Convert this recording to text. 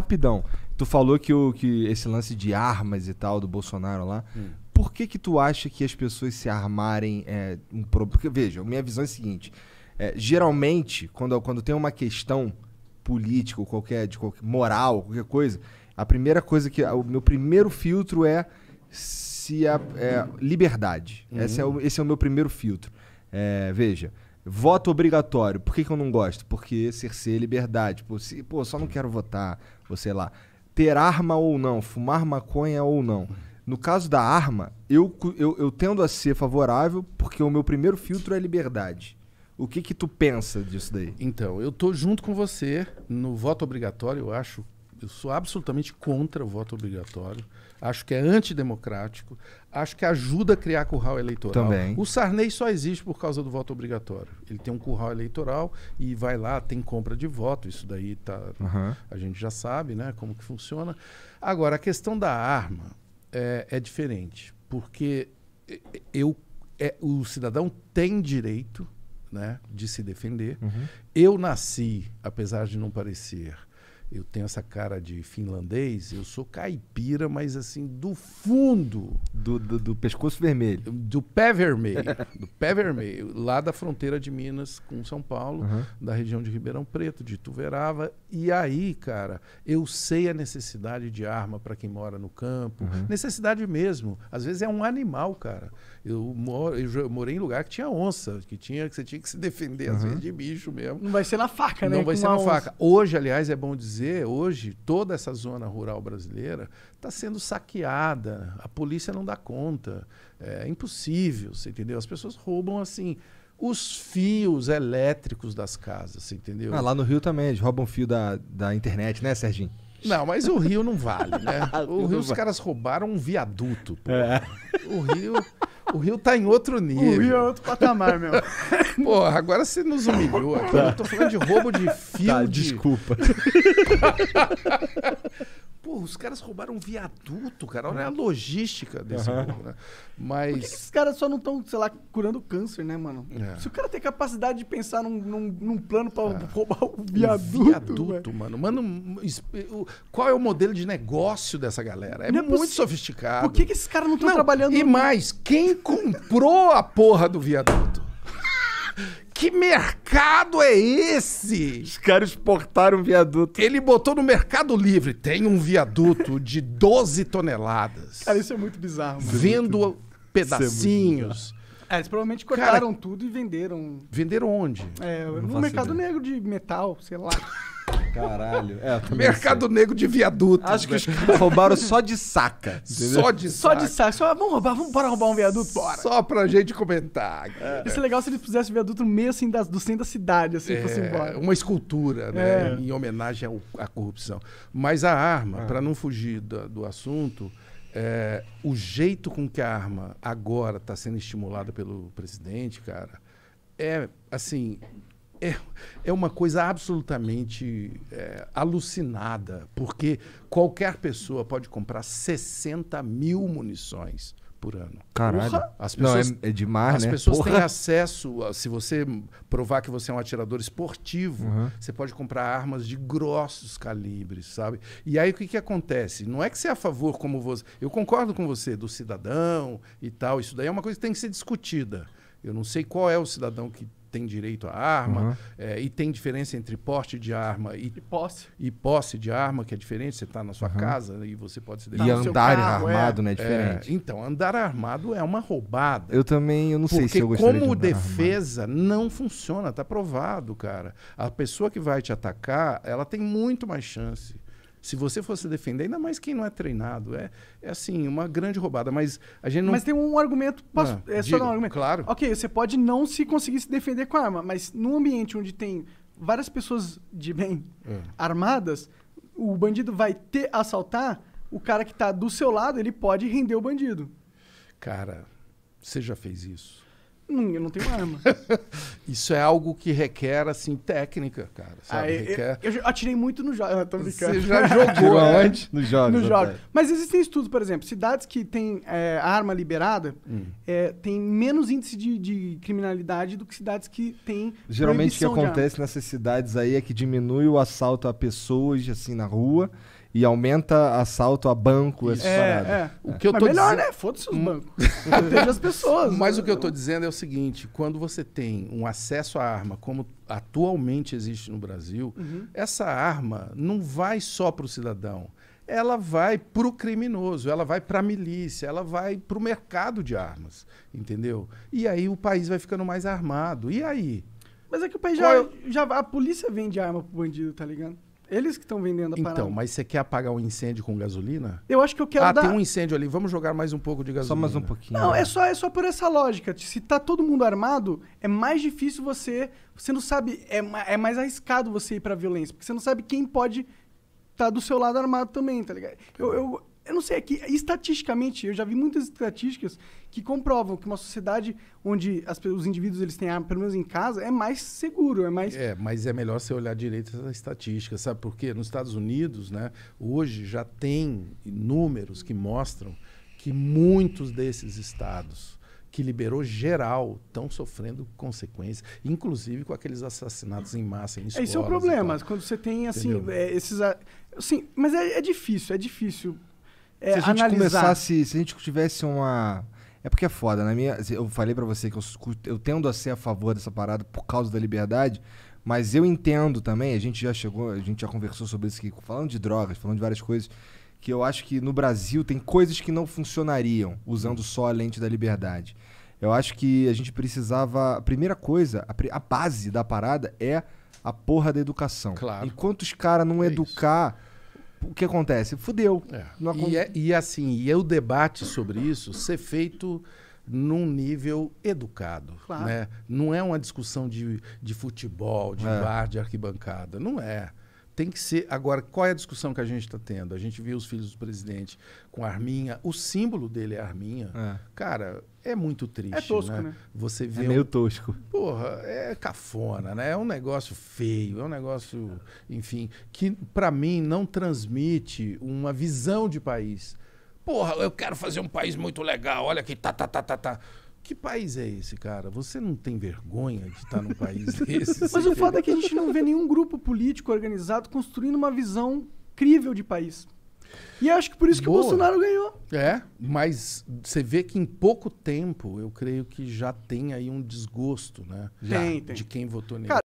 Rapidão, tu falou que, o, que esse lance de armas e tal do Bolsonaro lá. Hum. Por que que tu acha que as pessoas se armarem é, um problema veja, minha visão é a seguinte. É, geralmente, quando, quando tem uma questão política ou qualquer, de qualquer moral, qualquer coisa, a primeira coisa que. O meu primeiro filtro é se a, é, liberdade. Uhum. Esse, é o, esse é o meu primeiro filtro. É, veja, Voto obrigatório. Por que, que eu não gosto? Porque cerceia liberdade. Pô, se, pô, só não quero votar, ou sei lá. Ter arma ou não, fumar maconha ou não. No caso da arma, eu, eu, eu tendo a ser favorável porque o meu primeiro filtro é liberdade. O que que tu pensa disso daí? Então, eu tô junto com você no voto obrigatório, eu acho eu sou absolutamente contra o voto obrigatório. Acho que é antidemocrático. Acho que ajuda a criar curral eleitoral. Também. O Sarney só existe por causa do voto obrigatório. Ele tem um curral eleitoral e vai lá, tem compra de voto. Isso daí tá, uhum. a gente já sabe né, como que funciona. Agora, a questão da arma é, é diferente. Porque eu, é, o cidadão tem direito né, de se defender. Uhum. Eu nasci, apesar de não parecer, eu tenho essa cara de finlandês, eu sou caipira, mas assim, do fundo. Do, do, do pescoço vermelho. Do pé vermelho. do pé vermelho. Lá da fronteira de Minas com São Paulo, uhum. da região de Ribeirão Preto, de Tuverava. E aí, cara, eu sei a necessidade de arma para quem mora no campo. Uhum. Necessidade mesmo. Às vezes é um animal, cara. Eu, moro, eu morei em lugar que tinha onça, que tinha que você tinha que se defender, uhum. às vezes, de bicho mesmo. Não vai ser na faca, né? Não vai ser na onça. faca. Hoje, aliás, é bom dizer dizer, hoje toda essa zona rural brasileira está sendo saqueada, a polícia não dá conta, é, é impossível, você entendeu? As pessoas roubam assim os fios elétricos das casas, entendeu? Ah, lá no Rio também, eles roubam fio da, da internet, né, Serginho? Não, mas o Rio não vale, né? O Rio, os caras roubaram um viaduto. Pô. É. O Rio. O Rio tá em outro nível. O Rio é outro patamar, meu. Porra, agora você nos humilhou aqui. Tá. Eu tô falando de roubo de fio. Tá, de... Desculpa. Porra, os caras roubaram um viaduto, cara. Olha é. a logística desse uhum. povo, né? Mas. Por que, que os caras só não estão, sei lá, curando câncer, né, mano? É. Se o cara tem capacidade de pensar num, num, num plano pra é. roubar um viaduto. Um viaduto, mano. Mano, qual é o modelo de negócio dessa galera? É, é muito sofisticado. Por que, que esses caras não estão trabalhando? E mais, quem comprou a porra do viaduto? Que mercado é esse? Os caras exportaram um viaduto. Ele botou no Mercado Livre. Tem um viaduto de 12 toneladas. Cara, isso é muito bizarro. Mano. Vendo é muito... pedacinhos. É, eles provavelmente cortaram Cara, tudo e venderam. Venderam onde? É, no mercado ideia. negro de metal, sei lá. Caralho. É, Mercado sei. Negro de viaduto. Acho que né? os caras roubaram só de saca. Só de saca. Só de saca. Só, vamos roubar, vamos para roubar um viaduto? Bora. Só pra gente comentar. É. Isso é legal se eles fizessem o viaduto no meio assim, das, do centro da cidade, assim, é, fosse embora. Uma escultura, né? É. Em homenagem à corrupção. Mas a arma, ah. para não fugir do, do assunto, é, o jeito com que a arma agora está sendo estimulada pelo presidente, cara, é assim é, é uma coisa absolutamente é, alucinada, porque qualquer pessoa pode comprar 60 mil munições por ano. Caralho. Porra. As pessoas, Não, é, é demais, as né? As pessoas Porra. têm acesso, a, se você provar que você é um atirador esportivo, uhum. você pode comprar armas de grossos calibres, sabe? E aí o que, que acontece? Não é que você é a favor como você... Eu concordo com você, do cidadão e tal, isso daí é uma coisa que tem que ser discutida. Eu não sei qual é o cidadão que tem direito à arma, uhum. é, e tem diferença entre porte de arma e, e, posse. e posse de arma, que é diferente, você está na sua uhum. casa e você pode se defender. E andar carro, armado, é, né? É diferente. É, então, andar armado é uma roubada. Eu também, eu não sei se eu gostaria como de defesa armado. não funciona, tá provado, cara. A pessoa que vai te atacar, ela tem muito mais chance se você fosse defender, ainda mais quem não é treinado, é, é assim, uma grande roubada. Mas a gente não. Mas tem um argumento. Posso, ah, é só um argumento. Claro. Ok, você pode não se conseguir se defender com a arma, mas num ambiente onde tem várias pessoas de bem é. armadas, o bandido vai te assaltar, o cara que está do seu lado, ele pode render o bandido. Cara, você já fez isso? Não, eu não tenho arma. Isso é algo que requer, assim, técnica, cara. Sabe? Ah, eu, requer... eu, eu, atirei muito no jovem. Você já jogou né? antes? No jovem. No jovem. Mas existem estudos, por exemplo, cidades que têm é, arma liberada hum. é, têm menos índice de, de, criminalidade do que cidades que têm. Geralmente o que acontece nessas cidades aí é que diminui o assalto a pessoas, assim, na rua e aumenta assalto a banco, essas é, paradas. É. O que eu Mas tô melhor, dizendo... né? Foda-se os hum. bancos. Protege as pessoas. Mas né? o que eu tô dizendo é o seguinte, quando você tem um acesso à arma como atualmente existe no Brasil, uhum. essa arma não vai só para o cidadão ela vai para o criminoso, ela vai para a milícia, ela vai para o mercado de armas, entendeu? E aí o país vai ficando mais armado. E aí? Mas é que o país já, é já, A polícia vende arma pro bandido, tá ligado? Eles que estão vendendo a então, parada. Então, mas você quer apagar um incêndio com gasolina? Eu acho que eu quero ah, dar... tem um incêndio ali, vamos jogar mais um pouco de gasolina. Só mais um pouquinho. Não, né? é só, é só por essa lógica. Se tá todo mundo armado, é mais difícil você... Você não sabe... É, é mais arriscado você ir pra violência, porque você não sabe quem pode estar tá do seu lado armado também, tá ligado? Eu, eu, eu não sei, é que estatisticamente, eu já vi muitas estatísticas que comprovam que uma sociedade onde as, os indivíduos eles têm arma, pelo menos em casa, é mais seguro, é mais... É, mas é melhor você olhar direito essa estatística, sabe? Porque nos Estados Unidos, né, hoje já tem números que mostram que muitos desses estados que liberou geral estão sofrendo consequências, inclusive com aqueles assassinatos em massa em escolas. Esse é o problema, quando você tem assim, é, esses... Assim, mas é, é difícil, é difícil é, se a gente analisar... começasse, se a gente tivesse uma. É porque é foda, na né? minha. Eu falei para você que eu, eu tendo a ser a favor dessa parada por causa da liberdade, mas eu entendo também, a gente já chegou, a gente já conversou sobre isso aqui, falando de drogas, falando de várias coisas, que eu acho que no Brasil tem coisas que não funcionariam usando só a lente da liberdade. Eu acho que a gente precisava. A primeira coisa, a, a base da parada é a porra da educação. Claro. Enquanto os caras não é educar. Isso o que acontece? Fudeu. É. Acon... E, é, e, assim, e é o debate sobre isso ser feito num nível educado. Claro. Né? Não é uma discussão de, de futebol, de é. bar, de arquibancada. Não é tem que ser. Agora, qual é a discussão que a gente está tendo? A gente viu os filhos do presidente com a Arminha, o símbolo dele é a Arminha. É. Cara, é muito triste. É tosco, né? né? Você é vê. É meio um... tosco. Porra, é cafona, né? É um negócio feio, é um negócio, enfim, que para mim não transmite uma visão de país. Porra, eu quero fazer um país muito legal, olha aqui, tá, tá, tá, tá, tá. Que país é esse, cara? Você não tem vergonha de estar num país desse? Mas o assim, fato é que a gente não vê nenhum grupo político organizado construindo uma visão crível de país. E acho que por isso Boa. que o Bolsonaro ganhou. É, mas você vê que em pouco tempo, eu creio que já tem aí um desgosto, né? Já, tem, tem. De quem votou nele. Cara,